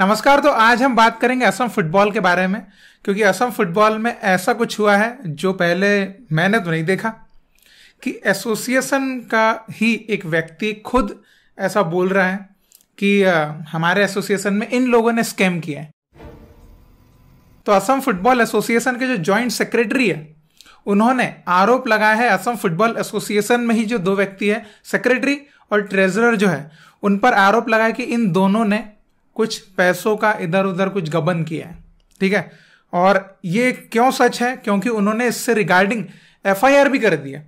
नमस्कार तो आज हम बात करेंगे असम फुटबॉल के बारे में क्योंकि असम फुटबॉल में ऐसा कुछ हुआ है जो पहले मैंने तो नहीं देखा कि एसोसिएशन का ही एक व्यक्ति खुद ऐसा बोल रहा है कि हमारे एसोसिएशन में इन लोगों ने स्कैम किया है तो असम फुटबॉल एसोसिएशन के जो जॉइंट सेक्रेटरी है उन्होंने आरोप लगाया है असम फुटबॉल एसोसिएशन में ही जो दो व्यक्ति है सेक्रेटरी और ट्रेजरर जो है उन पर आरोप लगाया कि इन दोनों ने कुछ पैसों का इधर उधर कुछ गबन किया है ठीक है और ये क्यों सच है क्योंकि उन्होंने इससे रिगार्डिंग एफ भी कर दिया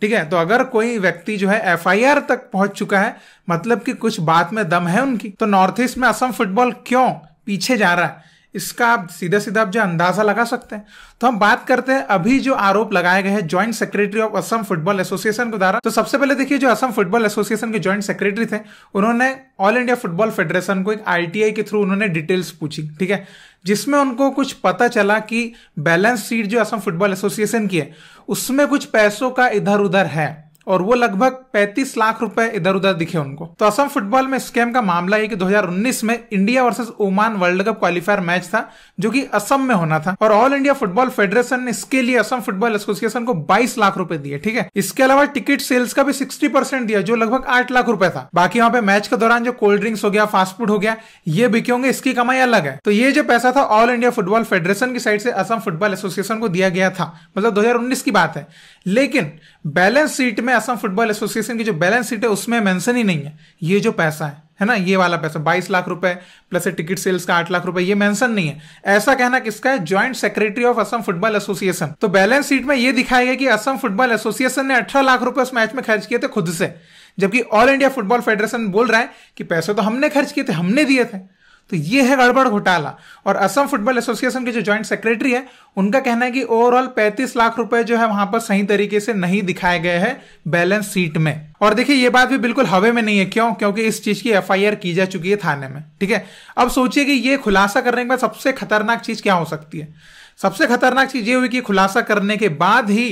ठीक है तो अगर कोई व्यक्ति जो है एफ तक पहुंच चुका है मतलब कि कुछ बात में दम है उनकी तो नॉर्थ ईस्ट में असम फुटबॉल क्यों पीछे जा रहा है इसका आप सीधा सीधा आप जो अंदाजा लगा सकते हैं तो हम बात करते हैं अभी जो आरोप लगाए गए हैं joint secretary of Assam football association के द्वारा तो सबसे पहले देखिए जो असम फुटबॉल एसोसिएशन के ज्वाइंट सेक्रेटरी थे उन्होंने ऑल इंडिया फुटबॉल फेडरेशन को एक आईटीआई के थ्रू उन्होंने डिटेल्स पूछी ठीक है जिसमें उनको कुछ पता चला कि बैलेंस शीट जो असम फुटबॉल एसोसिएशन की है उसमें कुछ पैसों का इधर उधर है और वो लगभग 35 लाख रुपए इधर उधर दिखे उनको तो असम फुटबॉल में स्कैम का मामला है कि 2019 में India versus Oman world cup qualifier match था जो कि असम में होना था और ऑल इंडिया फुटबॉल फेडरेशन ने इसके लिए असम फुटबॉल एसोसिएशन को 22 लाख रुपए दिए ठीक है इसके अलावा टिकट सेल्स का भी सिक्सटी दिया जो लगभग आठ लाख रुपए था बाकी वहां पे मैच के दौरान जो कोल्ड ड्रिंक्स हो गया फास्ट फूड हो गया ये बिके होंगे इसकी कमाई अलग है तो ये जो पैसा था ऑल इंडिया फुटबॉल फेडरेशन की साइड से असम फुटबॉल एसोसिएशन को दिया गया था मतलब दो की बात है लेकिन बैलेंस शीट में में असम फुटबॉल एसोसिएशन की जो बैलेंस शीट है उसमें मेंशन ही नहीं है ये जो पैसा है है ना ये वाला पैसा बाईस लाख रुपए प्लस टिकट सेल्स का आठ लाख रुपए ये मेंशन नहीं है ऐसा कहना किसका है joint secretary of Assam football association तो बैलेंस शीट में ये दिखाया गया कि असम फुटबॉल एसोसिएशन ने अठारह लाख रुपए उस मैच में खर्च किए थे खुद से जबकि ऑल इंडिया फुटबॉल फेडरेशन बोल रहा है कि पैसे तो हमने खर्च किए थे हमने दिए थे तो ये है गड़बड़ घोटाला और असम फुटबॉल एसोसिएशन के जो ज्वाइंट सेक्रेटरी है उनका कहना है कि ओवरऑल 35 लाख रुपए जो है वहां पर सही तरीके से नहीं दिखाए गए हैं बैलेंस शीट में और देखिए ये बात भी बिल्कुल हवे में नहीं है क्यों क्योंकि इस चीज की एफआईआर की जा चुकी है थाने में ठीक है अब सोचिए कि ये खुलासा करने के बाद सबसे खतरनाक चीज क्या हो सकती है सबसे खतरनाक चीज ये हुई कि खुलासा करने के बाद ही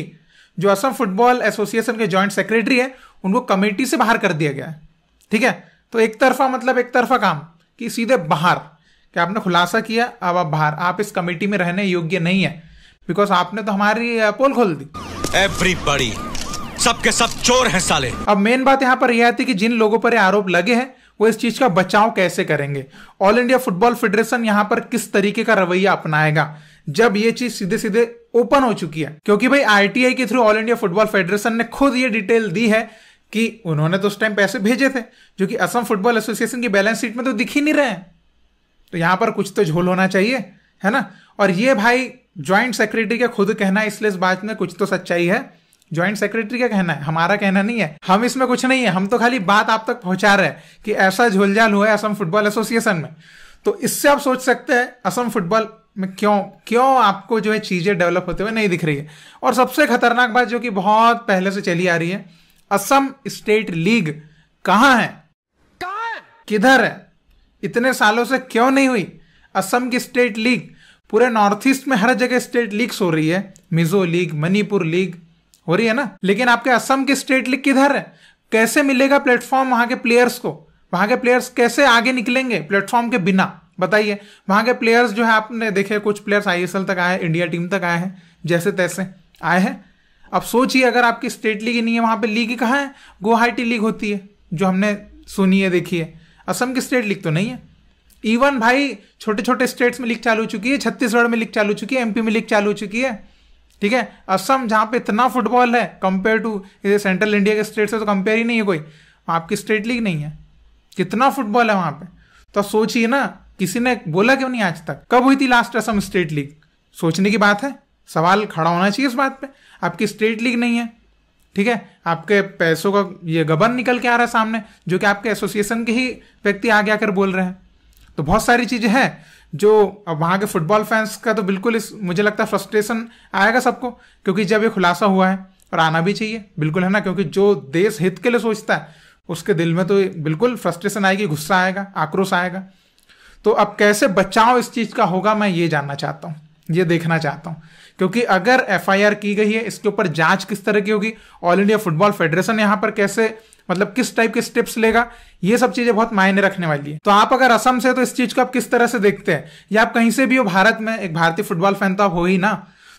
जो असम फुटबॉल एसोसिएशन के ज्वाइंट सेक्रेटरी है उनको कमेटी से बाहर कर दिया गया है ठीक है तो एक तरफा मतलब एक तरफा काम कि सीधे बाहर कि आपने खुलासा किया अब आप बाहर आप इस कमेटी में रहने योग्य नहीं है बिकॉज आपने तो हमारी पोल खोल दी एवरीबडी सबके सब चोर हैं साले अब मेन बात यहाँ पर यह आती कि जिन लोगों पर आरोप लगे हैं वो इस चीज का बचाव कैसे करेंगे ऑल इंडिया फुटबॉल फेडरेशन यहाँ पर किस तरीके का रवैया अपनाएगा जब ये चीज सीधे सीधे ओपन हो चुकी है क्योंकि भाई आईटीआई के through all India football federation ने खुद ये डिटेल दी है कि उन्होंने तो उस टाइम पैसे भेजे थे जो कि असम फुटबॉल एसोसिएशन की बैलेंस शीट में तो दिख ही नहीं रहे हैं तो यहां पर कुछ तो झोल होना चाहिए है ना और ये भाई ज्वाइंट सेक्रेटरी का खुद कहना है इसलिए इस बात में कुछ तो सच्चाई है ज्वाइंट सेक्रेटरी का कहना है हमारा कहना नहीं है हम इसमें कुछ नहीं है हम तो खाली बात आप तक पहुंचा रहे हैं कि ऐसा झोलझाल हुआ है असम फुटबॉल एसोसिएशन में तो इससे आप सोच सकते हैं असम फुटबॉल में क्यों क्यों आपको जो है चीज़ें डेवलप होते हुए नहीं दिख रही है और सबसे खतरनाक बात जो कि बहुत पहले से चली आ रही है असम स्टेट लीग कहाँ है किधर है इतने सालों से क्यों नहीं हुई असम की स्टेट लीग पूरे नॉर्थ ईस्ट में हर जगह स्टेट लीग हो रही है मिजो लीग मणिपुर लीग हो रही है ना लेकिन आपके असम की स्टेट लीग किधर है कैसे मिलेगा प्लेटफॉर्म वहां के प्लेयर्स को वहां के प्लेयर्स कैसे आगे निकलेंगे प्लेटफॉर्म के बिना बताइए वहां के प्लेयर्स जो है आपने देखे कुछ प्लेयर्स आई तक आए इंडिया टीम तक आए हैं जैसे तैसे आए हैं अब सोचिए अगर आपकी स्टेट लीग ही नहीं है वहाँ पे लीग ही कहाँ है गुवाहाटी लीग होती है जो हमने सुनी है देखी है असम की स्टेट लीग तो नहीं है इवन e भाई छोटे छोटे स्टेट्स में लीग चालू हो चुकी है छत्तीसगढ़ में लीग चालू हो चुकी है एमपी में लीग चालू हो चुकी है ठीक है असम जहाँ पे इतना फुटबॉल है कंपेयर टू सेंट्रल इंडिया के स्टेट से तो कंपेयर ही नहीं है कोई आपकी स्टेट लीग नहीं है कितना फुटबॉल है वहाँ पे तो सोचिए ना किसी ने बोला क्यों नहीं आज तक कब हुई थी लास्ट असम स्टेट लीग सोचने की बात है सवाल खड़ा होना चाहिए इस बात पे आपकी स्टेट लीग नहीं है ठीक है आपके पैसों का ये गबन निकल के आ रहा है सामने जो कि आपके एसोसिएशन के ही व्यक्ति आगे आकर बोल रहे हैं तो बहुत सारी चीज़ें हैं जो अब वहाँ के फुटबॉल फैंस का तो बिल्कुल इस मुझे लगता है फ्रस्ट्रेशन आएगा सबको क्योंकि जब ये खुलासा हुआ है और आना भी चाहिए बिल्कुल है ना क्योंकि जो देश हित के लिए सोचता है उसके दिल में तो बिल्कुल फ्रस्ट्रेशन आएगी गुस्सा आएगा आक्रोश आएगा तो अब कैसे बचाव इस चीज़ का होगा मैं ये जानना चाहता हूँ ये देखना चाहता हूं क्योंकि अगर एफआईआर की गई है इसके ऊपर जांच किस तरह की होगी ऑल इंडिया फुटबॉल फेडरेशन यहां पर कैसे मतलब किस टाइप के स्टेप्स लेगा ये सब चीजें बहुत मायने रखने वाली है तो आप अगर असम से तो इस चीज को आप किस तरह से देखते हैं या आप कहीं से भी हो भारत में एक भारतीय फुटबॉल फैन तो आप हो ही ना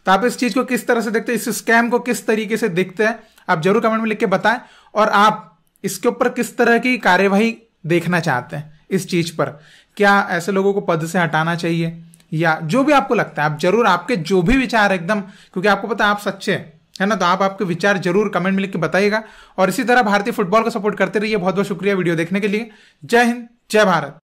तो आप इस चीज को किस तरह से देखते हैं इस स्कैम को किस तरीके से देखते हैं आप जरूर कमेंट में लिख के बताएं और आप इसके ऊपर किस तरह की कार्यवाही देखना चाहते हैं इस चीज पर क्या ऐसे लोगों को पद से हटाना चाहिए या जो भी आपको लगता है आप जरूर आपके जो भी विचार एकदम क्योंकि आपको पता है आप सच्चे हैं है ना तो आप आपके विचार जरूर कमेंट में लिख के बताइएगा और इसी तरह भारतीय फुटबॉल को सपोर्ट करते रहिए बहुत बहुत शुक्रिया वीडियो देखने के लिए जय हिंद जय भारत